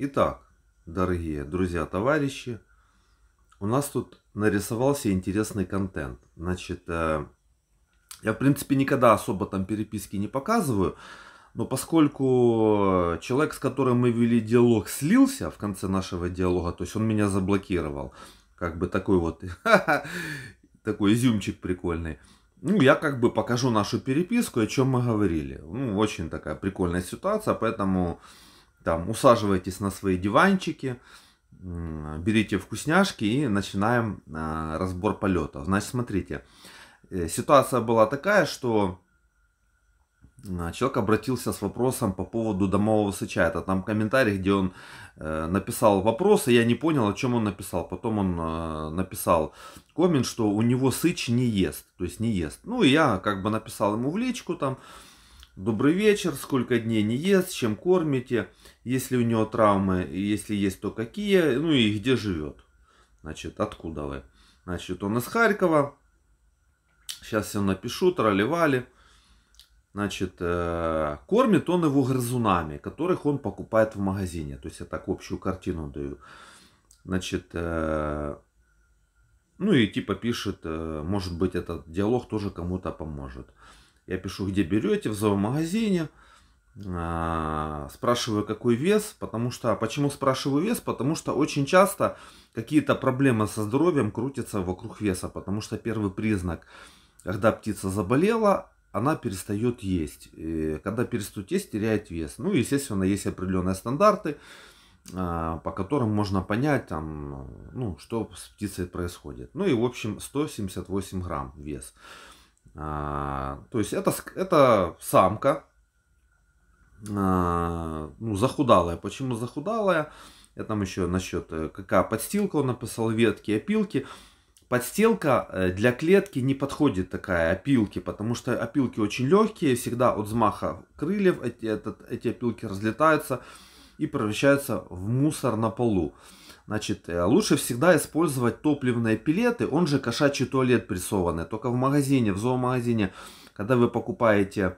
Итак, дорогие друзья, товарищи, у нас тут нарисовался интересный контент. Значит, э, я, в принципе, никогда особо там переписки не показываю, но поскольку человек, с которым мы вели диалог, слился в конце нашего диалога, то есть он меня заблокировал, как бы такой вот, такой изюмчик прикольный, ну, я как бы покажу нашу переписку, о чем мы говорили. Ну, очень такая прикольная ситуация, поэтому там усаживайтесь на свои диванчики, берите вкусняшки и начинаем а, разбор полета. Значит, смотрите, э, ситуация была такая, что а, человек обратился с вопросом по поводу домового сыча. Это там комментарий, где он э, написал вопрос, и я не понял, о чем он написал. Потом он э, написал коммент, что у него сыч не ест, то есть не ест. Ну, и я как бы написал ему в личку там, добрый вечер, сколько дней не ест, чем кормите, если у него травмы, если есть, то какие, ну и где живет. Значит, откуда вы? Значит, он из Харькова. Сейчас я напишу, тролливали. Значит, э, кормит он его грызунами, которых он покупает в магазине. То есть я так общую картину даю. Значит, э, ну и типа пишет, э, может быть этот диалог тоже кому-то поможет. Я пишу, где берете, в зоомагазине. А, спрашиваю, какой вес, потому что... А почему спрашиваю вес? Потому что очень часто какие-то проблемы со здоровьем крутятся вокруг веса, потому что первый признак, когда птица заболела, она перестает есть. И когда перестает есть, теряет вес. Ну, естественно, есть определенные стандарты, а, по которым можно понять, там, ну, что с птицей происходит. Ну и, в общем, 178 грамм вес. А, то есть это, это самка, а, ну, захудалая. Почему захудалая? Я там еще насчет, э, какая подстилка он написал, ветки, опилки. Подстилка э, для клетки не подходит такая опилки, потому что опилки очень легкие, всегда от взмаха крыльев эти, этот, эти опилки разлетаются и превращаются в мусор на полу. Значит, э, лучше всегда использовать топливные пилеты, он же кошачий туалет прессованный. Только в магазине, в зоомагазине, когда вы покупаете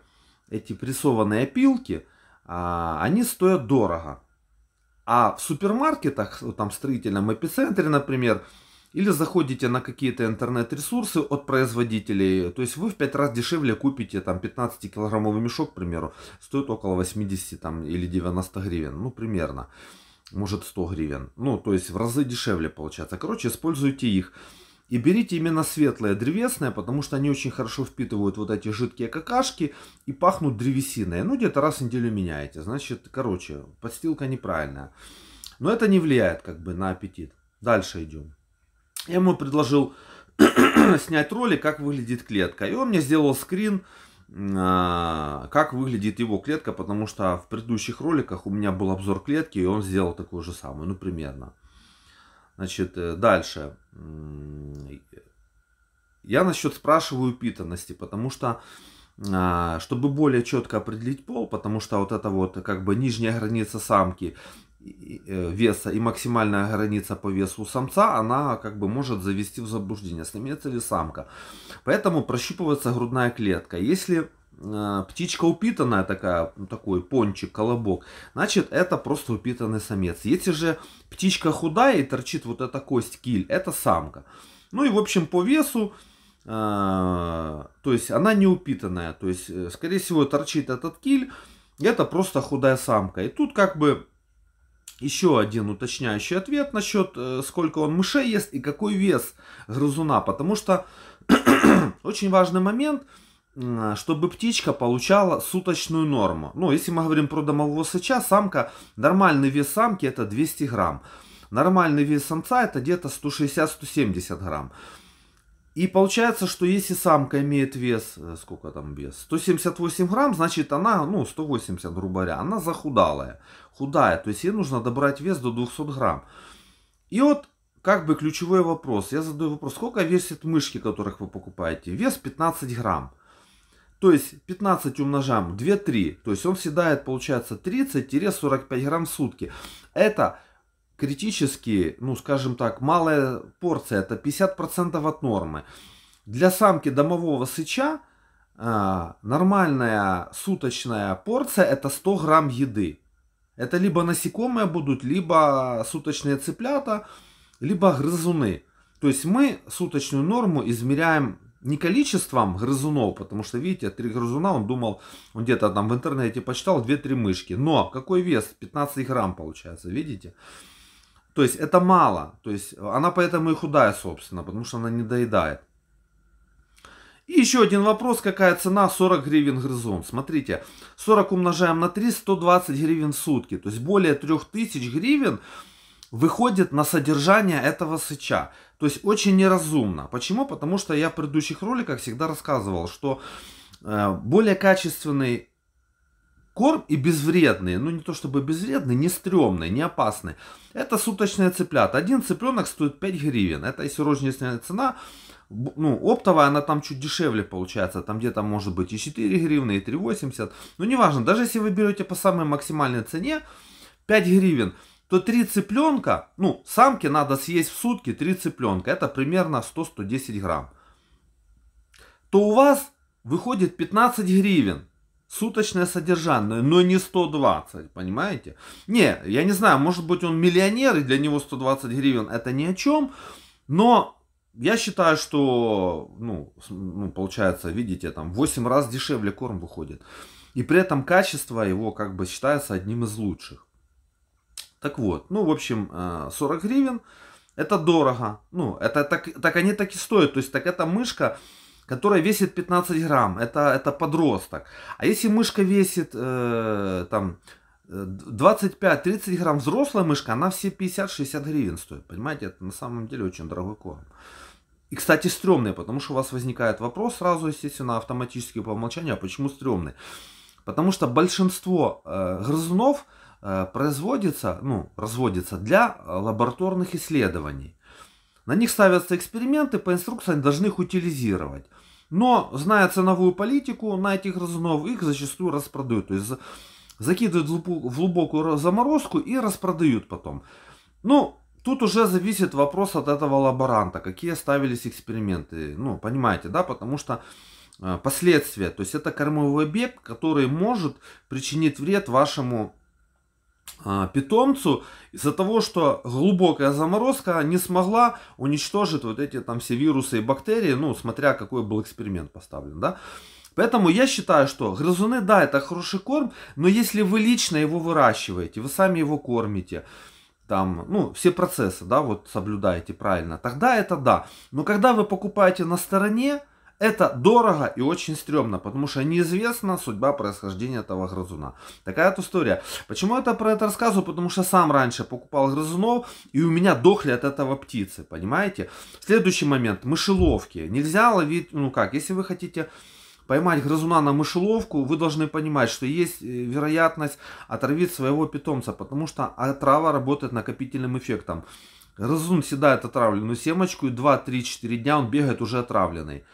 эти прессованные опилки, а, они стоят дорого. А в супермаркетах, там в строительном эпицентре, например, или заходите на какие-то интернет-ресурсы от производителей, то есть вы в 5 раз дешевле купите там 15-килограммовый мешок, к примеру, стоит около 80 там, или 90 гривен, ну примерно может 100 гривен. Ну, то есть в разы дешевле получается. Короче, используйте их. И берите именно светлые древесные, потому что они очень хорошо впитывают вот эти жидкие какашки и пахнут древесиной. Ну, где-то раз в неделю меняете. Значит, короче, подстилка неправильная. Но это не влияет как бы на аппетит. Дальше идем. Я ему предложил снять ролик, как выглядит клетка. И он мне сделал скрин а, как выглядит его клетка, потому что в предыдущих роликах у меня был обзор клетки, и он сделал такую же самую, ну примерно. Значит, э, дальше. Я насчет спрашиваю питанности, потому что, а, чтобы более четко определить пол, потому что вот эта вот как бы нижняя граница самки Э, веса и максимальная граница по весу самца, она как бы может завести в заблуждение, самец или самка. Поэтому прощупывается грудная клетка. Если э, птичка упитанная такая, ну, такой пончик, колобок, значит это просто упитанный самец. Если же птичка худая и торчит вот эта кость киль, это самка. Ну и в общем по весу, э, то есть она не упитанная, то есть э, скорее всего торчит этот киль, это просто худая самка. И тут как бы еще один уточняющий ответ насчет, э, сколько он мышей ест и какой вес грызуна. Потому что очень важный момент, чтобы птичка получала суточную норму. Ну, если мы говорим про домового сыча, самка, нормальный вес самки это 200 грамм. Нормальный вес самца это где-то 160-170 грамм. И получается, что если самка имеет вес, э, сколько там вес, 178 грамм, значит она, ну, 180, грубо говоря, она захудалая, худая, то есть ей нужно добрать вес до 200 грамм. И вот как бы ключевой вопрос. Я задаю вопрос, сколько весит мышки, которых вы покупаете? Вес 15 грамм. То есть 15 умножаем 2-3. То есть он съедает, получается, 30-45 грамм в сутки. Это критически, ну скажем так, малая порция, это 50% от нормы. Для самки домового сыча э, нормальная суточная порция это 100 грамм еды. Это либо насекомые будут, либо суточные цыплята, либо грызуны. То есть мы суточную норму измеряем не количеством грызунов, потому что, видите, три грызуна, он думал, он где-то там в интернете почитал 2-3 мышки. Но какой вес? 15 грамм получается, Видите? То есть это мало. То есть она поэтому и худая, собственно, потому что она не доедает. И еще один вопрос, какая цена 40 гривен грызун. Смотрите, 40 умножаем на 3, 120 гривен в сутки. То есть более 3000 гривен выходит на содержание этого сыча. То есть очень неразумно. Почему? Потому что я в предыдущих роликах всегда рассказывал, что э, более качественный корм и безвредные, ну не то чтобы безвредные, не стрёмные, не опасные. Это суточная цыплята. Один цыпленок стоит 5 гривен. Это если розничная цена, ну, оптовая, она там чуть дешевле получается. Там где-то может быть и 4 гривны, и 3,80. Ну, неважно, даже если вы берете по самой максимальной цене 5 гривен, то 3 цыпленка, ну, самки надо съесть в сутки 3 цыпленка. Это примерно 100-110 грамм. То у вас выходит 15 гривен суточное содержанное, но не 120, понимаете? Не, я не знаю, может быть он миллионер, и для него 120 гривен это ни о чем, но я считаю, что, ну, ну, получается, видите, там 8 раз дешевле корм выходит. И при этом качество его как бы считается одним из лучших. Так вот, ну, в общем, 40 э, гривен, это дорого. Ну, это так, так они так и стоят. То есть, так эта мышка, которая весит 15 грамм, это, это подросток. А если мышка весит э, там 25-30 э, грамм взрослая мышка, она все 50-60 гривен стоит. Понимаете, это на самом деле очень дорогой корм. И, кстати, стрёмный, потому что у вас возникает вопрос сразу, естественно, автоматически по умолчанию, а почему стрёмный? Потому что большинство э, грызунов э, производится, ну, разводится для лабораторных исследований. На них ставятся эксперименты, по инструкции они должны их утилизировать. Но, зная ценовую политику на этих разнов их зачастую распродают. То есть закидывают в глубокую заморозку и распродают потом. Ну, тут уже зависит вопрос от этого лаборанта, какие ставились эксперименты. Ну, понимаете, да, потому что э, последствия, то есть это кормовый бег, который может причинить вред вашему а, питомцу из-за того, что глубокая заморозка не смогла уничтожить вот эти там все вирусы и бактерии, ну, смотря какой был эксперимент поставлен, да. Поэтому я считаю, что грызуны, да, это хороший корм, но если вы лично его выращиваете, вы сами его кормите, там, ну, все процессы, да, вот соблюдаете правильно, тогда это да. Но когда вы покупаете на стороне, это дорого и очень стрёмно, потому что неизвестна судьба происхождения этого грызуна. Такая вот история. Почему я про это рассказываю? Потому что сам раньше покупал грызунов, и у меня дохли от этого птицы, понимаете? Следующий момент. Мышеловки. Нельзя ловить, ну как, если вы хотите поймать грызуна на мышеловку, вы должны понимать, что есть э, вероятность отравить своего питомца, потому что отрава а, работает накопительным эффектом. Грызун съедает отравленную семечку, и 2-3-4 дня он бегает уже отравленный.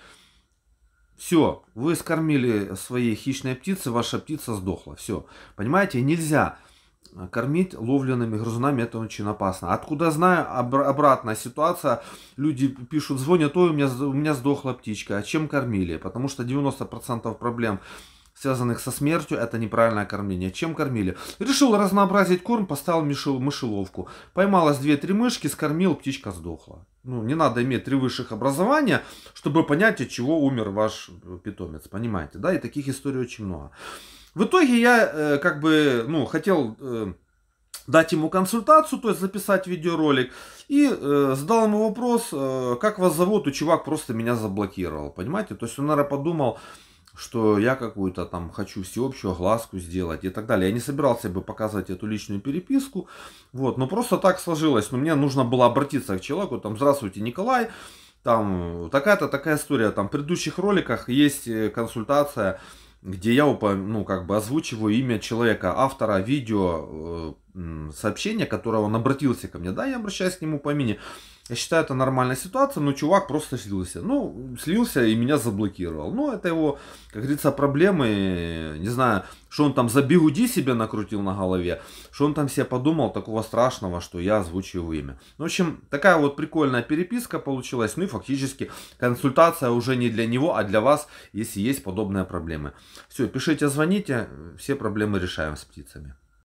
Все, вы скормили своей хищной птице, ваша птица сдохла. Все. Понимаете, нельзя э, кормить ловленными грызунами, это очень опасно. Откуда знаю, обратная ситуация, люди пишут, звонят, ой, у меня, у меня сдохла птичка, а чем кормили? Потому что 90% проблем связанных со смертью, это неправильное кормление. Чем кормили? Решил разнообразить корм, поставил мишел, мышеловку. Поймалось две три мышки, скормил, птичка сдохла. Ну, не надо иметь три высших образования, чтобы понять, от чего умер ваш э, питомец. Понимаете, да? И таких историй очень много. В итоге я э, как бы, ну, хотел... Э, дать ему консультацию, то есть записать видеоролик. И э, задал ему вопрос, э, как вас зовут, и чувак просто меня заблокировал, понимаете? То есть он, наверное, подумал, что я какую-то там хочу всеобщую огласку сделать и так далее. Я не собирался бы показывать эту личную переписку, вот, но просто так сложилось. Но мне нужно было обратиться к человеку, там, здравствуйте, Николай, там, такая-то такая история, там, в предыдущих роликах есть э, консультация, где я ну, как бы озвучиваю имя человека, автора видео, э, сообщения, которого он обратился ко мне, да, я обращаюсь к нему по имени, я считаю, это нормальная ситуация, но чувак просто слился. Ну, слился и меня заблокировал. Ну, это его, как говорится, проблемы. Не знаю, что он там за бигуди себе накрутил на голове, что он там себе подумал такого страшного, что я озвучу его имя. Ну, в общем, такая вот прикольная переписка получилась. Ну и фактически консультация уже не для него, а для вас, если есть подобные проблемы. Все, пишите, звоните, все проблемы решаем с птицами.